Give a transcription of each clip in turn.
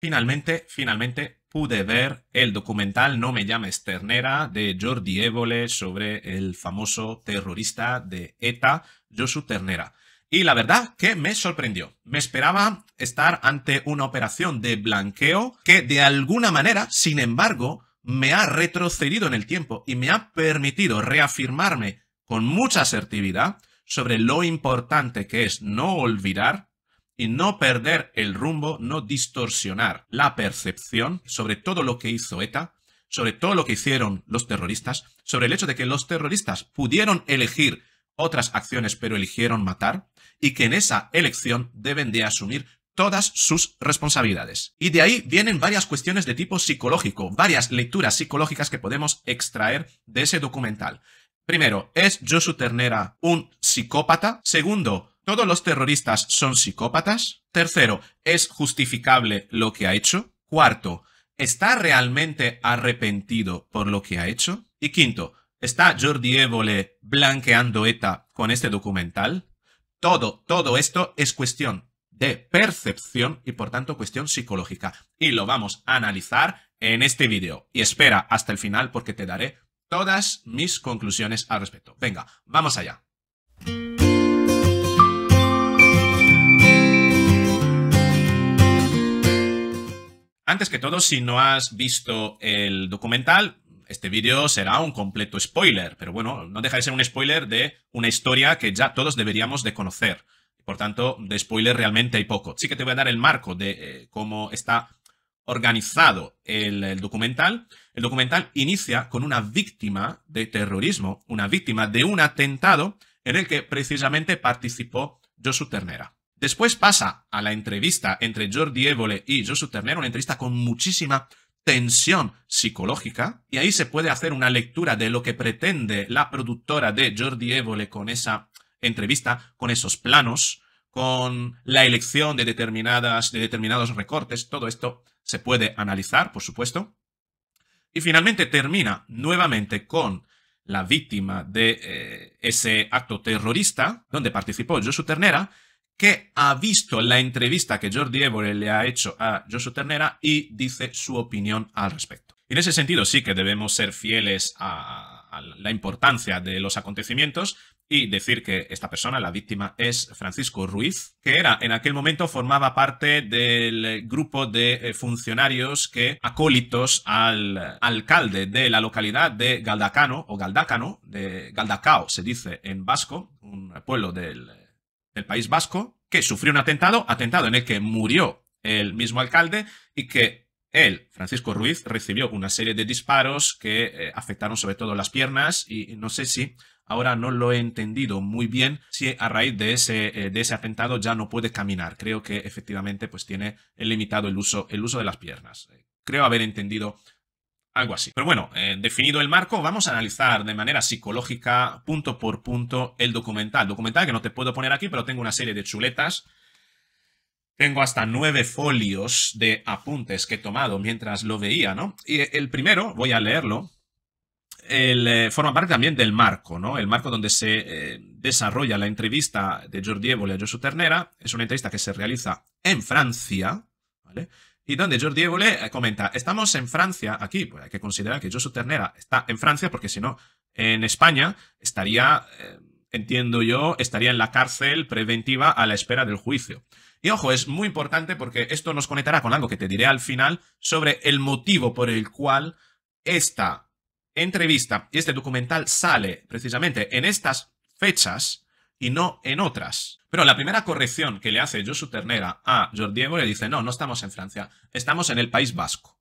Finalmente, finalmente pude ver el documental No me llames ternera de Jordi Évole sobre el famoso terrorista de ETA, Josu Ternera. Y la verdad que me sorprendió. Me esperaba estar ante una operación de blanqueo que de alguna manera, sin embargo, me ha retrocedido en el tiempo y me ha permitido reafirmarme con mucha asertividad sobre lo importante que es no olvidar y no perder el rumbo, no distorsionar la percepción sobre todo lo que hizo ETA, sobre todo lo que hicieron los terroristas, sobre el hecho de que los terroristas pudieron elegir otras acciones pero eligieron matar, y que en esa elección deben de asumir todas sus responsabilidades. Y de ahí vienen varias cuestiones de tipo psicológico, varias lecturas psicológicas que podemos extraer de ese documental. Primero, ¿es Josu Ternera un psicópata? Segundo, ¿Todos los terroristas son psicópatas? Tercero, ¿es justificable lo que ha hecho? Cuarto, ¿está realmente arrepentido por lo que ha hecho? Y quinto, ¿está Jordi Évole blanqueando ETA con este documental? Todo, todo esto es cuestión de percepción y por tanto cuestión psicológica. Y lo vamos a analizar en este vídeo. Y espera hasta el final porque te daré todas mis conclusiones al respecto. Venga, vamos allá. Antes que todo, si no has visto el documental, este vídeo será un completo spoiler, pero bueno, no deja de ser un spoiler de una historia que ya todos deberíamos de conocer. Por tanto, de spoiler realmente hay poco. Sí que te voy a dar el marco de eh, cómo está organizado el, el, documental. El documental inicia con una víctima de terrorismo, una víctima de un atentado en el que precisamente participó Josu Ternera. Después pasa a la entrevista entre Jordi Evole y Josu Ternera, una entrevista con muchísima tensión psicológica, y ahí se puede hacer una lectura de lo que pretende la productora de Jordi Evole con esa entrevista, con esos planos, con la elección de, determinadas, de determinados recortes, todo esto se puede analizar, por supuesto. Y finalmente termina nuevamente con la víctima de eh, ese acto terrorista, donde participó Josu Ternera, que ha visto la entrevista que Jordi Évole le ha hecho a Josu Ternera y dice su opinión al respecto. en ese sentido sí que debemos ser fieles a, la importancia de los acontecimientos y decir que esta persona, la víctima, es Francisco Ruiz, que era en aquel momento formaba parte del grupo de eh, funcionarios que acólitos al alcalde de la localidad de Galdacano o Galdacano, de Galdacao se dice en vasco, un pueblo del el País Vasco, que sufrió un atentado, atentado en el que murió el mismo alcalde y que él, Francisco Ruiz, recibió una serie de disparos que eh, afectaron sobre todo las piernas y no sé si ahora no lo he entendido muy bien si a raíz de ese, eh, de ese atentado ya no puede caminar. Creo que efectivamente pues tiene limitado el uso, el uso de las piernas. Creo haber entendido algo así. Pero bueno, eh, definido el marco, vamos a analizar de manera psicológica, punto por punto, el documental. Documental que no te puedo poner aquí, pero tengo una serie de chuletas. Tengo hasta nueve folios de apuntes que he tomado mientras lo veía, ¿no? Y eh, el primero, voy a leerlo, eh, forma parte también del marco, ¿no? El marco donde se desarrolla la entrevista de Jordi Évole a Josu Ternera. Es una entrevista que se realiza en Francia, ¿vale? y donde Jordi Evole eh, comenta, estamos en Francia, aquí, pues hay que considerar que Josu Ternera está en Francia, porque si no, en España estaría, eh, entiendo yo, estaría en la cárcel preventiva a la espera del juicio. Y ojo, es muy importante porque esto nos conectará con algo que te diré al final sobre el motivo por el cual esta entrevista y este documental sale precisamente en estas fechas, y no en otras. Pero la primera corrección que le hace Josu Ternera a Jordi le dice, no, no estamos en Francia, estamos en el País Vasco.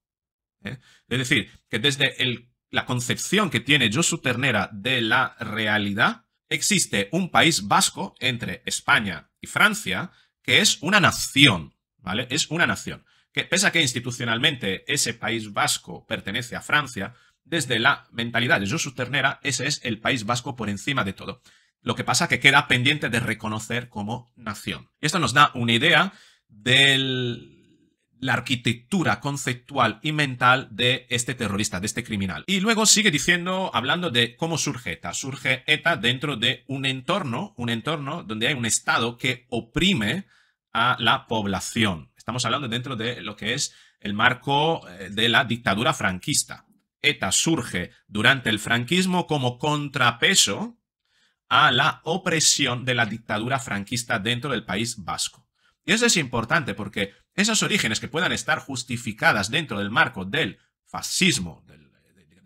¿eh? Es decir, que desde la concepción que tiene Josu Ternera de la realidad, existe un País Vasco entre España y Francia que es una nación, ¿vale? Es una nación. Que pese a que institucionalmente ese País Vasco pertenece a Francia, desde la mentalidad de Josu Ternera, ese es el País Vasco por encima de todo. Lo que pasa que queda pendiente de reconocer como nación. Esto nos da una idea de la arquitectura conceptual y mental de este terrorista, de este criminal. Y luego sigue diciendo, hablando de cómo surge ETA. Surge ETA dentro de un entorno, un entorno donde hay un Estado que oprime a la población. Estamos hablando dentro de lo que es el marco eh, de la dictadura franquista. ETA surge durante el franquismo como contrapeso a la opresión de la dictadura franquista dentro del País Vasco. Y eso es importante porque esos orígenes que puedan estar justificadas dentro del marco del fascismo, del,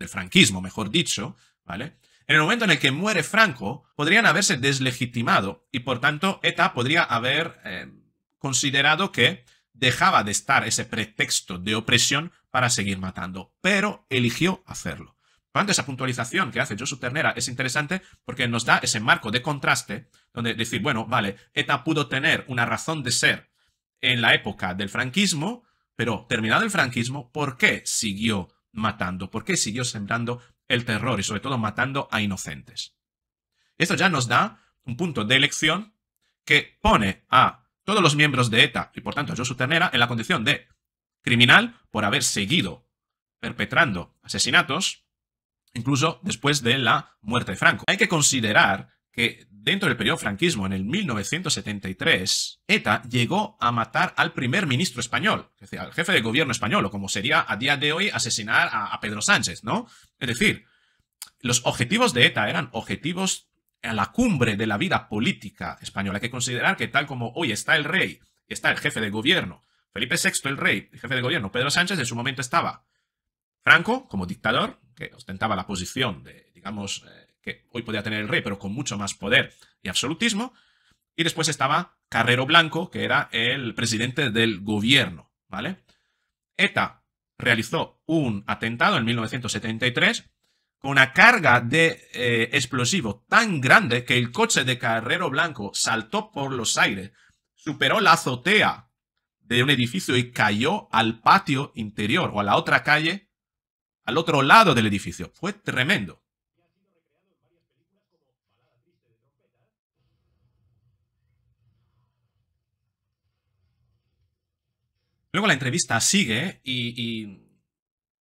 franquismo, mejor dicho, ¿vale? En el momento en el que muere Franco, podrían haberse deslegitimado y por tanto ETA podría haber eh, considerado que dejaba de estar ese pretexto de opresión para seguir matando, pero eligió hacerlo. Por esa puntualización que hace Josu Ternera es interesante porque nos da ese marco de contraste donde decir, bueno, vale, ETA pudo tener una razón de ser en la época del franquismo, pero terminado el franquismo, ¿por qué siguió matando? ¿Por qué siguió sembrando el terror y sobre todo matando a inocentes? Esto ya nos da un punto de elección que pone a todos los miembros de ETA y por tanto a Josu Ternera en la condición de criminal por haber seguido perpetrando asesinatos incluso después de la muerte de Franco. Hay que considerar que dentro del periodo franquismo, en el 1973, ETA llegó a matar al primer ministro español, es decir, al jefe de gobierno español, o como sería a día de hoy asesinar a, Pedro Sánchez, ¿no? Es decir, los objetivos de ETA eran objetivos a la cumbre de la vida política española. Hay que considerar que tal como hoy está el rey, está el jefe de gobierno, Felipe VI el rey, el jefe de gobierno, Pedro Sánchez en su momento estaba Franco como dictador, que ostentaba la posición de, digamos, eh, que hoy podía tener el rey, pero con mucho más poder y absolutismo. Y después estaba Carrero Blanco, que era el presidente del gobierno, ¿vale? ETA realizó un atentado en 1973 con una carga de eh, explosivo tan grande que el coche de Carrero Blanco saltó por los aires, superó la azotea de un edificio y cayó al patio interior o a la otra calle al otro lado del edificio. Fue tremendo. Luego la entrevista sigue y, y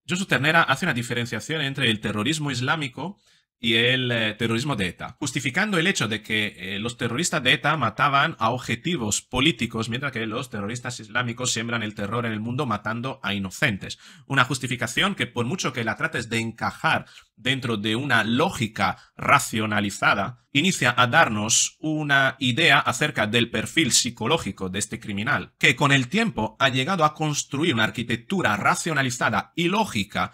Josu Ternera hace una diferenciación entre el terrorismo islámico y el eh, terrorismo de ETA, justificando el hecho de que eh, los terroristas de ETA mataban a objetivos políticos, mientras que los terroristas islámicos siembran el terror en el mundo matando a inocentes. Una justificación que por mucho que la trates de encajar dentro de una lógica racionalizada, inicia a darnos una idea acerca del perfil psicológico de este criminal, que con el tiempo ha llegado a construir una arquitectura racionalizada y lógica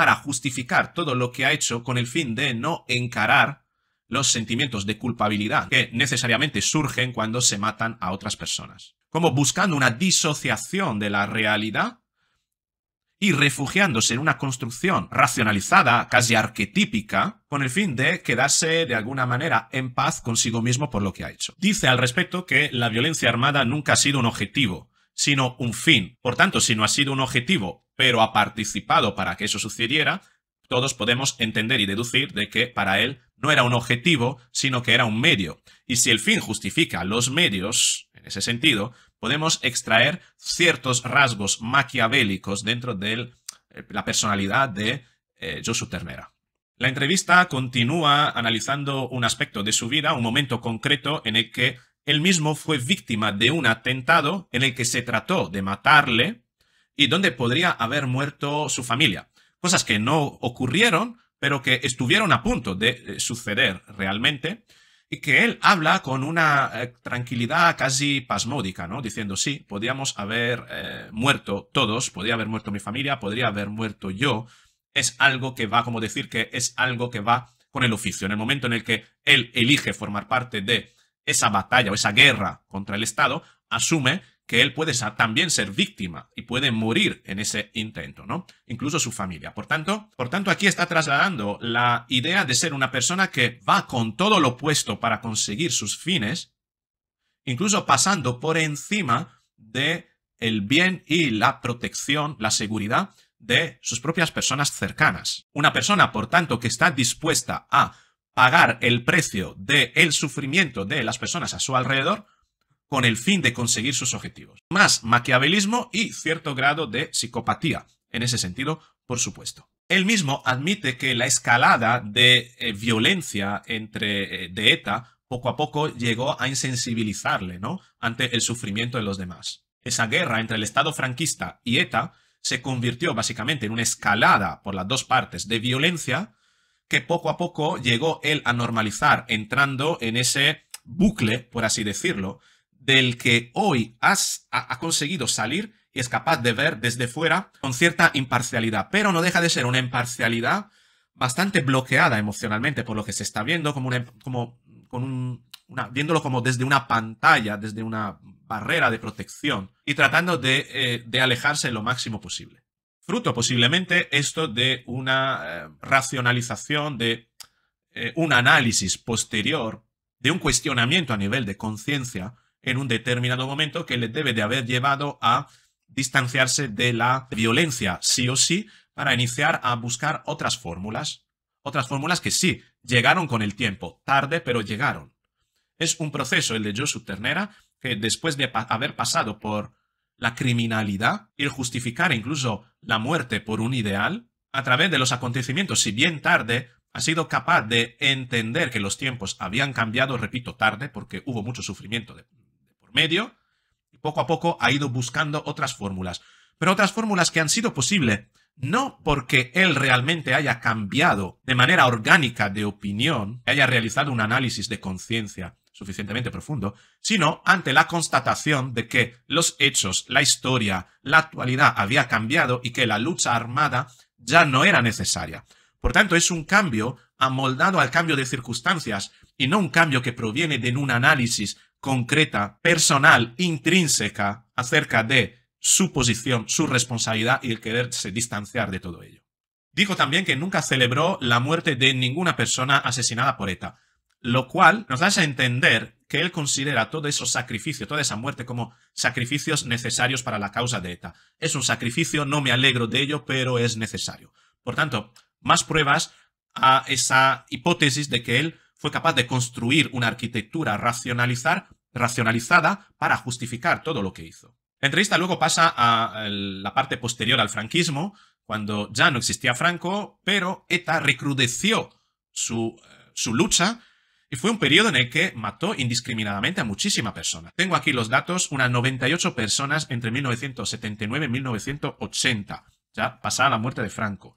para justificar todo lo que ha hecho con el fin de no encarar los sentimientos de culpabilidad que necesariamente surgen cuando se matan a otras personas. Como buscando una disociación de la realidad y refugiándose en una construcción racionalizada, casi arquetípica, con el fin de quedarse de alguna manera en paz consigo mismo por lo que ha hecho. Dice al respecto que la violencia armada nunca ha sido un objetivo, sino un fin. Por tanto, si no ha sido un objetivo, pero ha participado para que eso sucediera, todos podemos entender y deducir de que para él no era un objetivo, sino que era un medio. Y si el fin justifica los medios, en ese sentido, podemos extraer ciertos rasgos maquiavélicos dentro de eh, la personalidad de eh, Josu Ternera. La entrevista continúa analizando un aspecto de su vida, un momento concreto en el que él mismo fue víctima de un atentado en el que se trató de matarle y donde podría haber muerto su familia. Cosas que no ocurrieron, pero que estuvieron a punto de eh, suceder realmente, y que él habla con una eh, tranquilidad casi pasmódica, ¿no? Diciendo, sí, podríamos haber eh, muerto todos, podría haber muerto mi familia, podría haber muerto yo. Es algo que va, como decir que es algo que va con el oficio. En el momento en el que él elige formar parte de esa batalla o esa guerra contra el Estado, asume que él puede también ser víctima y puede morir en ese intento, ¿no? Incluso su familia. Por tanto, por tanto, aquí está trasladando la idea de ser una persona que va con todo lo opuesto para conseguir sus fines, incluso pasando por encima de el bien y la protección, la seguridad de sus propias personas cercanas. Una persona, por tanto, que está dispuesta a pagar el precio del sufrimiento de las personas a su alrededor con el fin de conseguir sus objetivos. Más maquiavelismo y cierto grado de psicopatía, en ese sentido, por supuesto. Él mismo admite que la escalada de eh, violencia entre eh, de ETA poco a poco llegó a insensibilizarle, ¿no? Ante el sufrimiento de los demás. Esa guerra entre el Estado franquista y ETA se convirtió básicamente en una escalada por las dos partes de violencia que poco a poco llegó él a normalizar, entrando en ese bucle, por así decirlo, del que hoy has, ha, conseguido salir y es capaz de ver desde fuera con cierta imparcialidad, pero no deja de ser una imparcialidad bastante bloqueada emocionalmente por lo que se está viendo, como, una, em, como viéndolo como desde una pantalla, desde una barrera de protección y tratando de, eh, de alejarse lo máximo posible fruto posiblemente esto de una eh, racionalización, de eh, un análisis posterior, de un cuestionamiento a nivel de conciencia en un determinado momento que le debe de haber llevado a distanciarse de la violencia, sí o sí, para iniciar a buscar otras fórmulas. Otras fórmulas que sí, llegaron con el tiempo, tarde, pero llegaron. Es un proceso, el de Josu Ternera, que después de haber pasado por la criminalidad el justificar incluso la muerte por un ideal, a través de los acontecimientos, si bien tarde, ha sido capaz de entender que los tiempos habían cambiado, repito, tarde, porque hubo mucho sufrimiento de, por medio, y poco a poco ha ido buscando otras fórmulas. Pero otras fórmulas que han sido posibles, no porque él realmente haya cambiado de manera orgánica de opinión, haya realizado un análisis de conciencia, suficientemente profundo, sino ante la constatación de que los hechos, la historia, la actualidad había cambiado y que la lucha armada ya no era necesaria. Por tanto, es un cambio amoldado al cambio de circunstancias y no un cambio que proviene de un análisis concreta, personal, intrínseca acerca de su posición, su responsabilidad y el quererse distanciar de todo ello. Dijo también que nunca celebró la muerte de ninguna persona asesinada por ETA, lo cual nos da a entender que él considera todo esos sacrificios, toda esa muerte como sacrificios necesarios para la causa de ETA. Es un sacrificio, no me alegro de ello, pero es necesario. Por tanto, más pruebas a esa hipótesis de que él fue capaz de construir una arquitectura racionalizar, racionalizada para justificar todo lo que hizo. La entrevista luego pasa a la parte posterior al franquismo, cuando ya no existía Franco, pero ETA recrudeció su, eh, su lucha y fue un periodo en el que mató indiscriminadamente a muchísima persona. Tengo aquí los datos, unas 98 personas entre 1979 y 1980, ya pasada la muerte de Franco.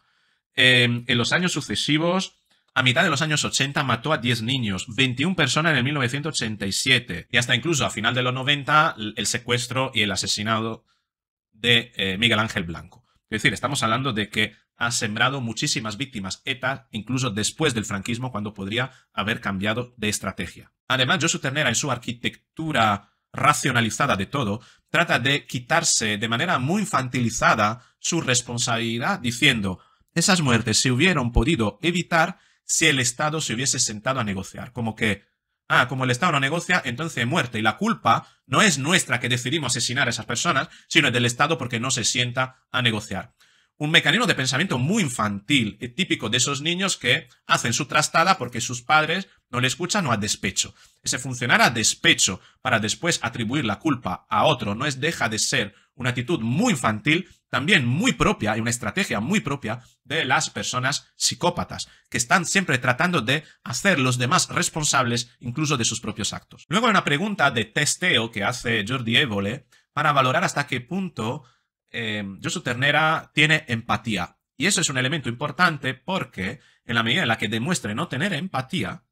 Em, en los años sucesivos, a mitad de los años 80 mató a 10 niños, 21 personas en el 1987 y hasta incluso a final de los 90 el secuestro y el asesinado de eh, Miguel Ángel Blanco. Es decir, estamos hablando de que ha sembrado muchísimas víctimas ETA, incluso después del franquismo, cuando podría haber cambiado de estrategia. Además, Josu Ternera, en su arquitectura racionalizada de todo, trata de quitarse de manera muy infantilizada su responsabilidad, diciendo, esas muertes se hubieran podido evitar si el Estado se hubiese sentado a negociar. Como que, ah, como el Estado no negocia, entonces muerte. Y la culpa no es nuestra que decidimos asesinar a esas personas, sino del Estado porque no se sienta a negociar un mecanismo de pensamiento muy infantil, típico de esos niños que hacen su trastada porque sus padres no le escuchan o a despecho. Ese funcionar a despecho para después atribuir la culpa a otro no es deja de ser una actitud muy infantil, también muy propia y una estrategia muy propia de las personas psicópatas, que están siempre tratando de hacer los demás responsables incluso de sus propios actos. Luego hay una pregunta de testeo que hace Jordi evole para valorar hasta qué punto Josu em, Ternera tiene empatía. Y eso es un elemento importante porque en la medida en la que demuestre no tener empatía,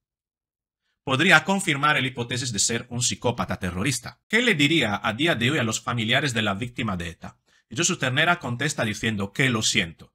podría confirmar el hipótesis de ser un psicópata terrorista. ¿Qué le diría a día de hoy a los familiares de la víctima de ETA? Y Josu Ternera contesta diciendo que lo siento.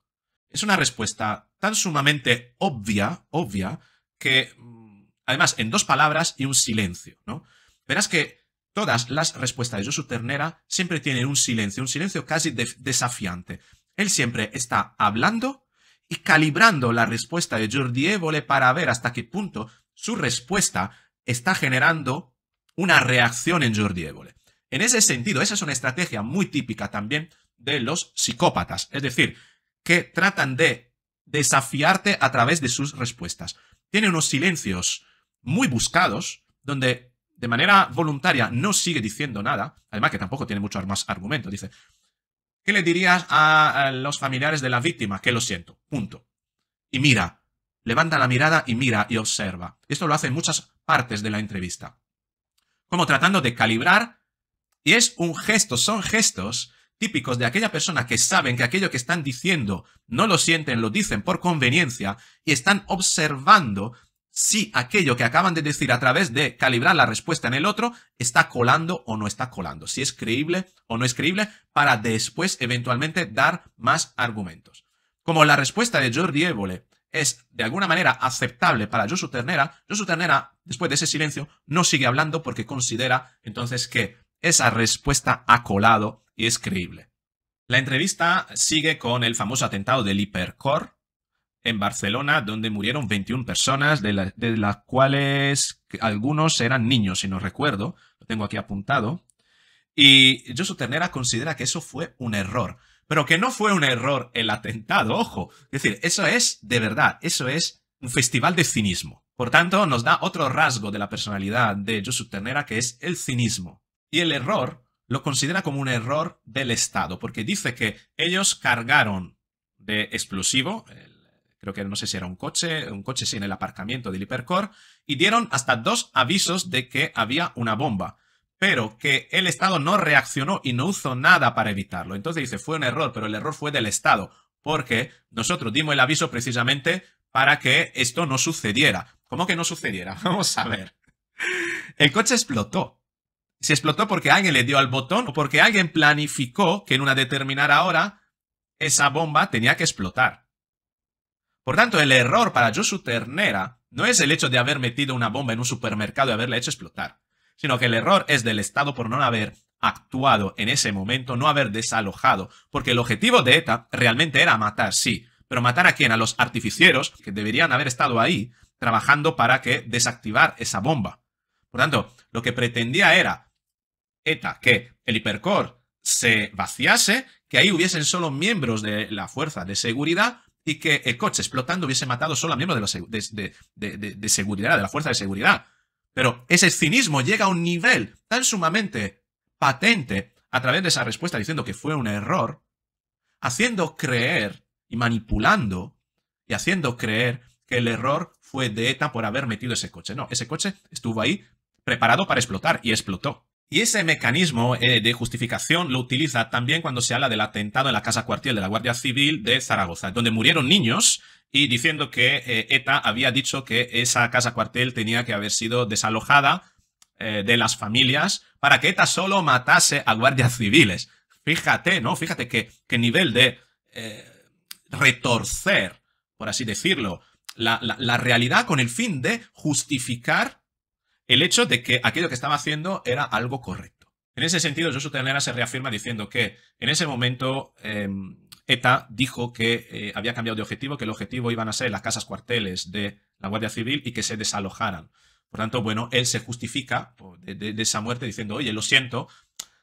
Es una respuesta tan sumamente obvia, obvia, que mm, además en dos palabras y un silencio, ¿no? Verás que Todas las respuestas de Josu Ternera siempre tienen un silencio, un silencio casi desafiante. Él siempre está hablando y calibrando la respuesta de Jordi Évole para ver hasta qué punto su respuesta está generando una reacción en Jordi Évole. En ese sentido, esa es una estrategia muy típica también de los psicópatas, es decir, que tratan de desafiarte a través de sus respuestas. Tiene unos silencios muy buscados, donde de manera voluntaria no sigue diciendo nada, además que tampoco tiene mucho más argumento. dice, ¿qué le dirías a los familiares de la víctima? Que lo siento, punto. Y mira, levanta la mirada y mira y observa. Esto lo hace en muchas partes de la entrevista. Como tratando de calibrar, y es un gesto, son gestos típicos de aquella persona que saben que aquello que están diciendo no lo sienten, lo dicen por conveniencia y están observando si aquello que acaban de decir a través de calibrar la respuesta en el otro está colando o no está colando, si es creíble o no es creíble, para después eventualmente dar más argumentos. Como la respuesta de Jordi Evole es de alguna manera aceptable para Josu Ternera, Josu Ternera, después de ese silencio, no sigue hablando porque considera entonces que esa respuesta ha colado y es creíble. La entrevista sigue con el famoso atentado del hipercore, en Barcelona, donde murieron 21 personas, de, las cuales algunos eran niños, si no recuerdo, lo tengo aquí apuntado. Y Josu Ternera considera que eso fue un error, pero que no fue un error el atentado, ojo. Es decir, eso es de verdad, eso es un festival de cinismo. Por tanto, nos da otro rasgo de la personalidad de Josu Ternera, que es el cinismo. Y el error lo considera como un error del Estado, porque dice que ellos cargaron de explosivo, que no sé si era un coche, un coche en el aparcamiento del hipercore, y dieron hasta dos avisos de que había una bomba, pero que el Estado no reaccionó y no hizo nada para evitarlo. Entonces dice, fue un error, pero el error fue del Estado, porque nosotros dimos el aviso precisamente para que esto no sucediera. ¿Cómo que no sucediera? Vamos a ver. El coche explotó. Se explotó porque alguien le dio al botón o porque alguien planificó que en una determinada hora esa bomba tenía que explotar. Por tanto, el error para Josu Ternera no es el hecho de haber metido una bomba en un supermercado y haberla hecho explotar, sino que el error es del Estado por no haber actuado en ese momento, no haber desalojado, porque el objetivo de ETA realmente era matar, sí, pero matar a quién, a los artificieros que deberían haber estado ahí trabajando para que desactivar esa bomba. Por tanto, lo que pretendía era ETA que el hipercore se vaciase, que ahí hubiesen solo miembros de la fuerza de seguridad y que el coche explotando hubiese matado solo a miembros de, de, de, seguridad, de la fuerza de seguridad. Pero ese cinismo llega a un nivel tan sumamente patente a través de esa respuesta diciendo que fue un error, haciendo creer y manipulando y haciendo creer que el error fue de ETA por haber metido ese coche. No, ese coche estuvo ahí preparado para explotar y explotó. Y ese mecanismo eh, de justificación lo utiliza también cuando se habla del atentado en la Casa cuartel de la Guardia Civil de Zaragoza, donde murieron niños y diciendo que eh, ETA había dicho que esa Casa Cuartel tenía que haber sido desalojada eh, de las familias para que ETA solo matase a guardias civiles. Fíjate, ¿no? Fíjate qué que nivel de retorcer, por así decirlo, la realidad con el fin de justificar el hecho de que aquello que estaba haciendo era algo correcto. En ese sentido, Joshua Ternera se reafirma diciendo que en ese momento em, ETA dijo que eh, había cambiado de objetivo, que el objetivo iban a ser las casas cuarteles de la Guardia Civil y que se desalojaran. Por tanto, bueno, él se justifica pues, de, de esa muerte diciendo, oye, lo siento,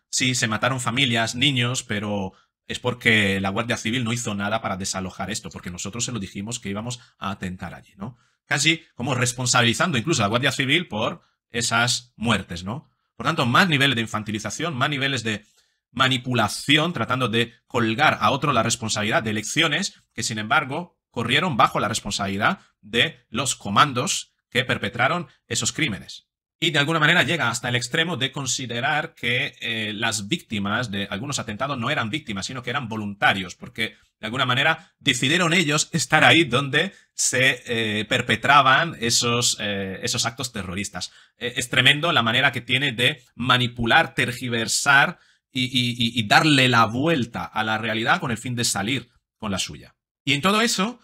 sí, se mataron familias, niños, pero es porque la Guardia Civil no hizo nada para desalojar esto, porque nosotros se lo dijimos que íbamos a atentar allí, ¿no? Casi como responsabilizando incluso a la Guardia Civil por esas muertes, ¿no? Por tanto, más niveles de infantilización, más niveles de manipulación, tratando de colgar a otro la responsabilidad de elecciones que, sin embargo, corrieron bajo la responsabilidad de los comandos que perpetraron esos crímenes y de alguna manera llega hasta el extremo de considerar que eh, las víctimas de algunos atentados no eran víctimas, sino que eran voluntarios, porque de alguna manera decidieron ellos estar ahí donde se eh, perpetraban esos, eh, esos, actos terroristas. es tremendo la manera que tiene de manipular, tergiversar y darle la vuelta a la realidad con el fin de salir con la suya. Y en todo eso,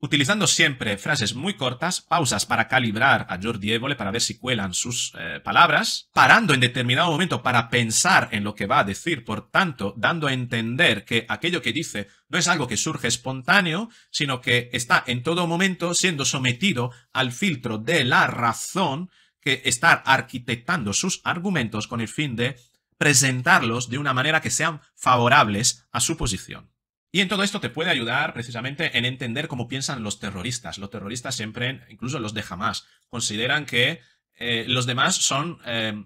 utilizando siempre frases muy cortas, pausas para calibrar a Jordi Evole para ver si cuelan sus eh, palabras, parando en determinado momento para pensar en lo que va a decir, por tanto, dando a entender que aquello que dice no es algo que surge espontáneo, sino que está en todo momento siendo sometido al filtro de la razón que está arquitectando sus argumentos con el fin de presentarlos de una manera que sean favorables a su posición. Y en todo esto te puede ayudar precisamente en entender cómo piensan los terroristas. Los terroristas siempre, incluso los de jamás, consideran que eh, los demás son, eh,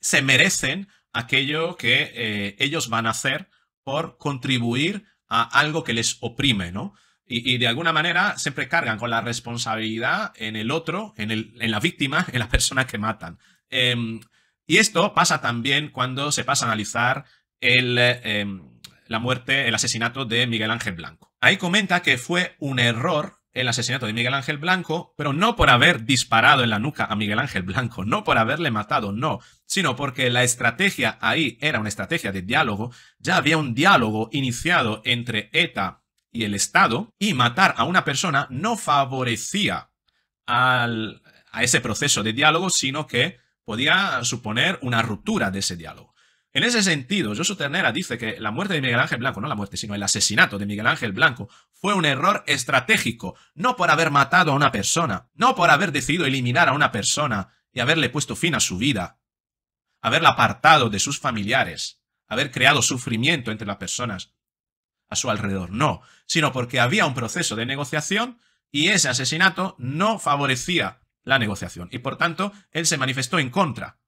se merecen aquello que eh, ellos van a hacer por contribuir a algo que les oprime, ¿no? Y, de alguna manera siempre cargan con la responsabilidad en el otro, en, el, en la víctima, en la persona que matan. Em, y esto pasa también cuando se pasa a analizar el em, la muerte, el asesinato de Miguel Ángel Blanco. Ahí comenta que fue un error el asesinato de Miguel Ángel Blanco, pero no por haber disparado en la nuca a Miguel Ángel Blanco, no por haberle matado, no, sino porque la estrategia ahí era una estrategia de diálogo, ya había un diálogo iniciado entre ETA y el Estado, y matar a una persona no favorecía a ese proceso de diálogo, sino que podía suponer una ruptura de ese diálogo. En ese sentido, Josu Ternera dice que la muerte de Miguel Ángel Blanco, no la muerte, sino el asesinato de Miguel Ángel Blanco, fue un error estratégico, no por haber matado a una persona, no por haber decidido eliminar a una persona y haberle puesto fin a su vida, haberla apartado de sus familiares, haber creado sufrimiento entre las personas a su alrededor, no, sino porque había un proceso de negociación y ese asesinato no favorecía la negociación y por tanto él se manifestó en contra.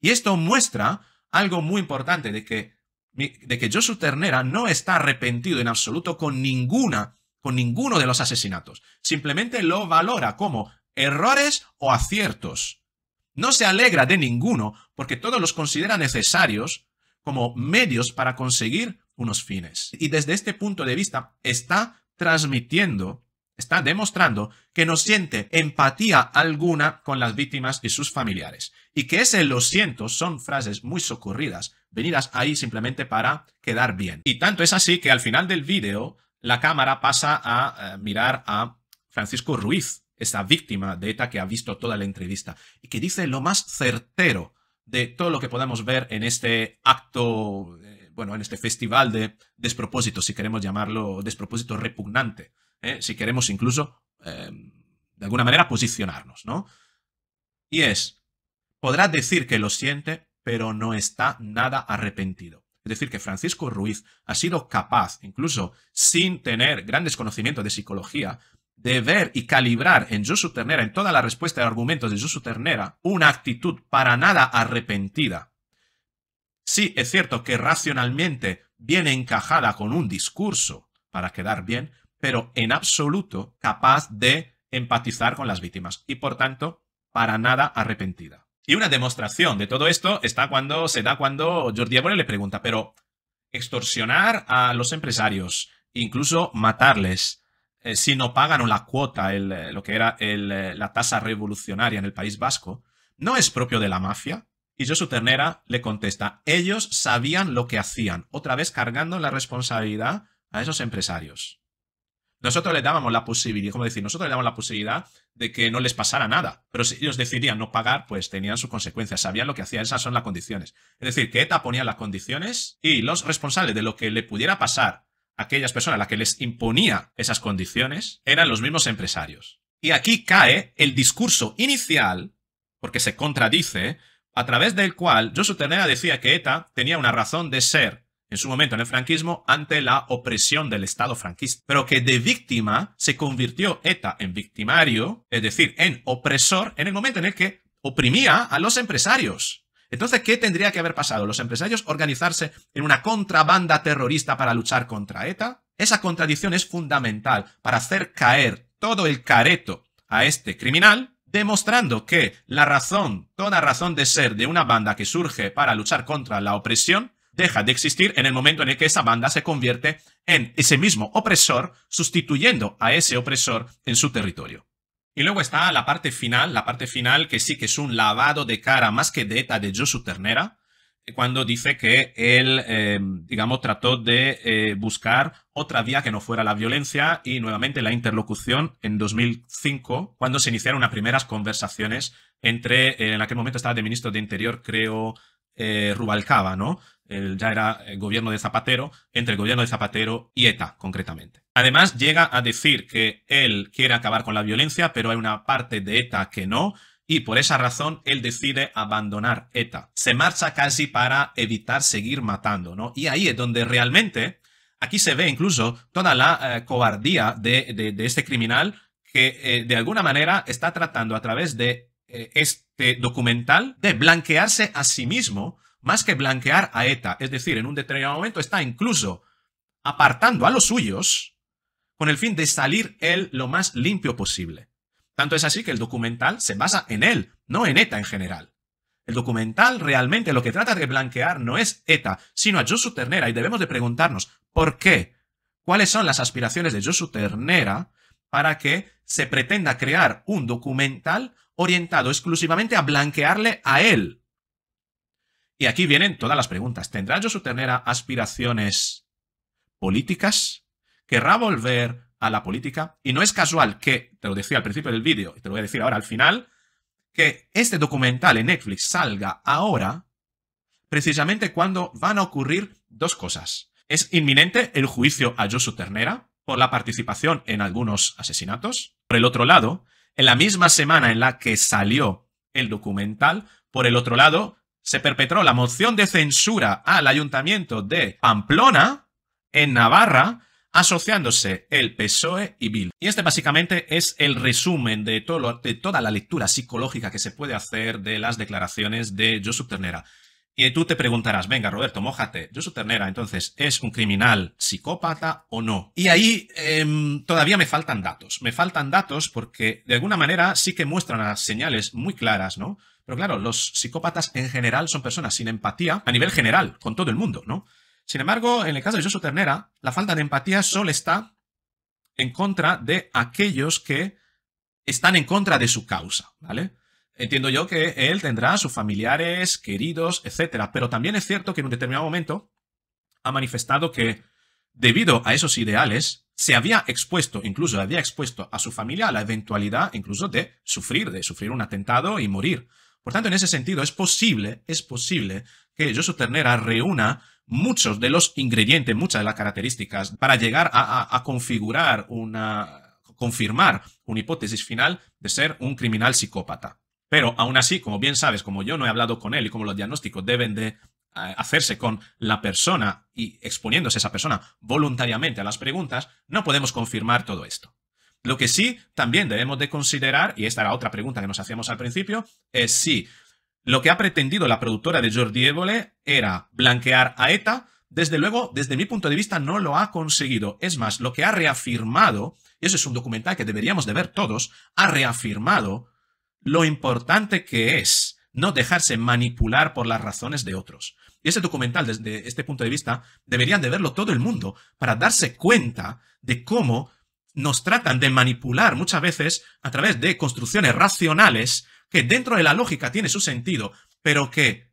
Y esto muestra algo muy importante de que, de que Joshua Ternera no está arrepentido en absoluto con ninguna, con ninguno de los asesinatos. Simplemente lo valora como errores o aciertos. No se alegra de ninguno porque todos los considera necesarios como medios para conseguir unos fines. Y desde este punto de vista está transmitiendo está demostrando que no siente empatía alguna con las víctimas y sus familiares. Y que ese lo siento son frases muy socorridas, venidas ahí simplemente para quedar bien. Y tanto es así que al final del vídeo la cámara pasa a eh, mirar a Francisco Ruiz, esta víctima de ETA que ha visto toda la entrevista y que dice lo más certero de todo lo que podemos ver en este acto, eh, bueno, en este festival de despropósito, si queremos llamarlo despropósito repugnante ¿eh? si queremos incluso, eh, de alguna manera, posicionarnos, ¿no? Y es, podrá decir que lo siente, pero no está nada arrepentido. Es decir, que Francisco Ruiz ha sido capaz, incluso sin tener grandes conocimientos de psicología, de ver y calibrar en Josu Ternera, en toda la respuesta de argumentos de Josu Ternera, una actitud para nada arrepentida. Sí, es cierto que racionalmente viene encajada con un discurso para quedar bien, pero en absoluto capaz de empatizar con las víctimas y por tanto para nada arrepentida. Y una demostración de todo esto está cuando se da cuando Jordi Evole le pregunta, pero extorsionar a los empresarios, incluso matarles, eh, si no pagan la cuota, eh, lo que era eh, la tasa revolucionaria en el País Vasco, no es propio de la mafia. Y Josu Ternera le contesta, ellos sabían lo que hacían, otra vez cargando la responsabilidad a esos empresarios. Nosotros les dábamos la posibilidad, como decir, nosotros les dábamos la posibilidad de que no les pasara nada. Pero si ellos decidían no pagar, pues tenían sus consecuencias, sabían lo que hacían, esas son las condiciones. Es decir, que ETA ponía las condiciones y los responsables de lo que le pudiera pasar a aquellas personas a las que les imponía esas condiciones eran los mismos empresarios. Y aquí cae el discurso inicial, porque se contradice, a través del cual Josu Ternera decía que ETA tenía una razón de ser en su momento en el franquismo ante la opresión del Estado franquista, pero que de víctima se convirtió ETA en victimario, es decir, en opresor, en el momento en el que oprimía a los empresarios. Entonces, ¿qué tendría que haber pasado? ¿Los empresarios organizarse en una contrabanda terrorista para luchar contra ETA? Esa contradicción es fundamental para hacer caer todo el careto a este criminal, demostrando que la razón, toda razón de ser de una banda que surge para luchar contra la opresión, deja de existir en el momento en el que esa banda se convierte en ese mismo opresor, sustituyendo a ese opresor en su territorio. Y luego está la parte final, la parte final que sí que es un lavado de cara más que de ETA de Josu Ternera, cuando dice que él, em, digamos, trató de eh, buscar otra vía que no fuera la violencia y nuevamente la interlocución en 2005, cuando se iniciaron las primeras conversaciones entre, eh, en aquel momento estaba de ministro de Interior, creo, eh, Rubalcaba, ¿no? el, ya era el eh, gobierno de Zapatero, entre el gobierno de Zapatero y ETA, concretamente. Además, llega a decir que él quiere acabar con la violencia, pero hay una parte de ETA que no, y por esa razón él decide abandonar ETA. Se marcha casi para evitar seguir matando, ¿no? Y ahí es donde realmente, aquí se ve incluso toda la eh, cobardía de, de, este criminal que eh, de alguna manera está tratando a través de este documental de blanquearse a sí mismo más que blanquear a ETA. Es decir, en un determinado momento está incluso apartando a los suyos con el fin de salir él lo más limpio posible. Tanto es así que el documental se basa en él, no en ETA en general. El documental realmente lo que trata de blanquear no es ETA, sino a Josu Ternera y debemos de preguntarnos por qué, cuáles son las aspiraciones de Josu Ternera para que se pretenda crear un documental orientado exclusivamente a blanquearle a él y aquí vienen todas las preguntas. ¿Tendrá Josu Ternera aspiraciones políticas? ¿Querrá volver a la política? Y no es casual que, te lo decía al principio del vídeo y te lo voy a decir ahora al final, que este documental en Netflix salga ahora, precisamente cuando van a ocurrir dos cosas. Es inminente el juicio a Josu Ternera por la participación en algunos asesinatos. Por el otro lado, en la misma semana en la que salió el documental, por el otro lado, se perpetró la moción de censura al ayuntamiento de Pamplona, en Navarra, asociándose el PSOE y Bill. Y este básicamente es el resumen de, toda la lectura psicológica que se puede hacer de las declaraciones de Josu Ternera. Y tú te preguntarás, venga Roberto, mójate, ¿Josu Ternera entonces es un criminal psicópata o no. Y ahí em, todavía me faltan datos, me faltan datos porque de alguna manera sí que muestran las señales muy claras, ¿no? Pero claro, los psicópatas en general son personas sin empatía a nivel general, con todo el mundo, ¿no? Sin embargo, en el caso de Josu Ternera, la falta de empatía solo está en contra de aquellos que están en contra de su causa, ¿vale? Entiendo yo que él tendrá a sus familiares, queridos, etcétera, pero también es cierto que en un determinado momento ha manifestado que debido a esos ideales se había expuesto, incluso había expuesto a su familia a la eventualidad incluso de sufrir, de sufrir un atentado y morir. Por tanto, en ese sentido, es posible, es posible que Josu Ternera reúna muchos de los ingredientes, muchas de las características para llegar a, configurar una, confirmar una hipótesis final de ser un criminal psicópata. Pero aún así, como bien sabes, como yo no he hablado con él y como los diagnósticos deben de eh, hacerse con la persona y exponiéndose esa persona voluntariamente a las preguntas, no podemos confirmar todo esto. Lo que sí también debemos de considerar, y esta era otra pregunta que nos hacíamos al principio, es si lo que ha pretendido la productora de Jordi Évole era blanquear a ETA, desde luego, desde mi punto de vista, no lo ha conseguido. Es más, lo que ha reafirmado, y eso es un documental que deberíamos de ver todos, ha reafirmado lo importante que es no dejarse manipular por las razones de otros. Y ese documental, desde este punto de vista, deberían de verlo todo el mundo para darse cuenta de cómo nos tratan de manipular muchas veces a través de construcciones racionales que dentro de la lógica tiene su sentido, pero que,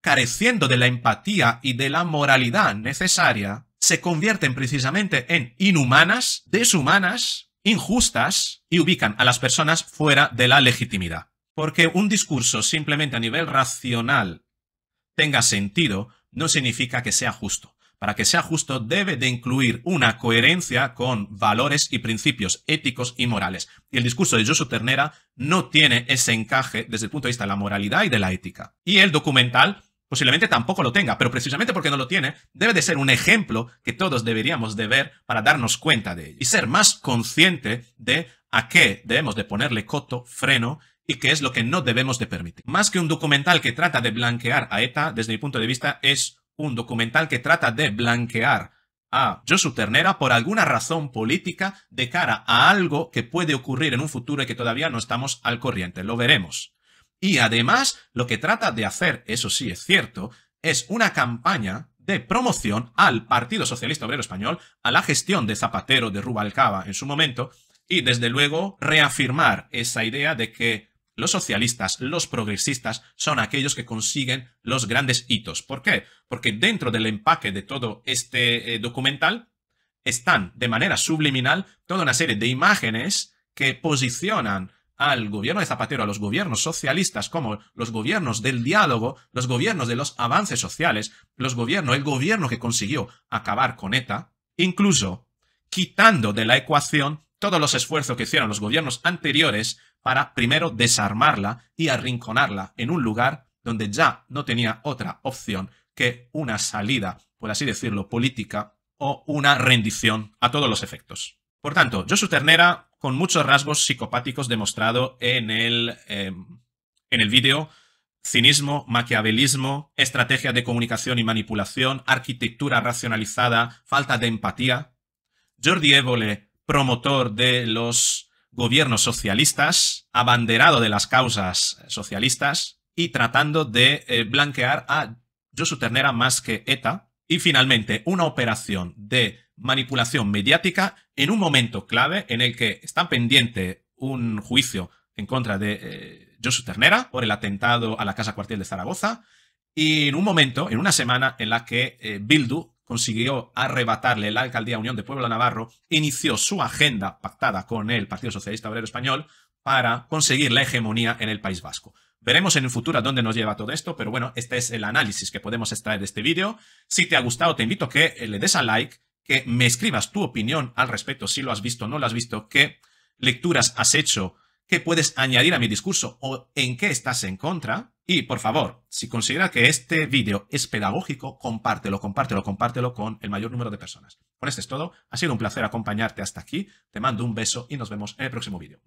careciendo de la empatía y de la moralidad necesaria, se convierten precisamente en inhumanas, deshumanas, injustas y ubican a las personas fuera de la legitimidad. Porque un discurso simplemente a nivel racional tenga sentido no significa que sea justo para que sea justo, debe de incluir una coherencia con valores y principios éticos y morales. Y el discurso de Josu Ternera no tiene ese encaje desde el punto de vista de la moralidad y de la ética. Y el documental posiblemente tampoco lo tenga, pero precisamente porque no lo tiene, debe de ser un ejemplo que todos deberíamos de ver para darnos cuenta de ello y ser más consciente de a qué debemos de ponerle coto, freno y qué es lo que no debemos de permitir. Más que un documental que trata de blanquear a ETA, desde mi punto de vista, es un documental que trata de blanquear a Josu Ternera por alguna razón política de cara a algo que puede ocurrir en un futuro y que todavía no estamos al corriente, lo veremos. Y además, lo que trata de hacer, eso sí es cierto, es una campaña de promoción al Partido Socialista Obrero Español, a la gestión de Zapatero de Rubalcaba en su momento, y desde luego reafirmar esa idea de que los socialistas, los progresistas son aquellos que consiguen los grandes hitos. ¿Por qué? Porque dentro del empaque de todo este eh, documental están de manera subliminal toda una serie de imágenes que posicionan al gobierno de Zapatero, a los gobiernos socialistas, como los gobiernos del diálogo, los gobiernos de los avances sociales, los gobiernos, el gobierno que consiguió acabar con ETA, incluso quitando de la ecuación todos los esfuerzos que hicieron los gobiernos anteriores para primero desarmarla y arrinconarla en un lugar donde ya no tenía otra opción que una salida, por así decirlo, política o una rendición a todos los efectos. Por tanto, Josu Ternera, con muchos rasgos psicopáticos demostrado en el, em, en el vídeo, cinismo, maquiavelismo, estrategia de comunicación y manipulación, arquitectura racionalizada, falta de empatía. Jordi Evole, promotor de los gobiernos socialistas, abanderado de las causas socialistas y tratando de eh, blanquear a Josu Ternera más que ETA. Y finalmente, una operación de manipulación mediática en un momento clave en el que está pendiente un juicio en contra de eh, Josu Ternera por el atentado a la Casa Cuartel de Zaragoza. Y en un momento, en una semana en la que eh, Bildu consiguió arrebatarle la alcaldía Unión de pueblo Navarro, inició su agenda pactada con el Partido Socialista Obrero Español para conseguir la hegemonía en el País Vasco. Veremos en el futuro a dónde nos lleva todo esto, pero bueno, este es el análisis que podemos extraer de este vídeo. Si te ha gustado, te invito a que eh, le des a like, que me escribas tu opinión al respecto, si lo has visto o no lo has visto, qué lecturas has hecho, qué puedes añadir a mi discurso o en qué estás en contra. Y por favor, si considera que este vídeo es pedagógico, compártelo, compártelo, compártelo con el mayor número de personas. Con este es todo. Ha sido un placer acompañarte hasta aquí. Te mando un beso y nos vemos en el próximo vídeo.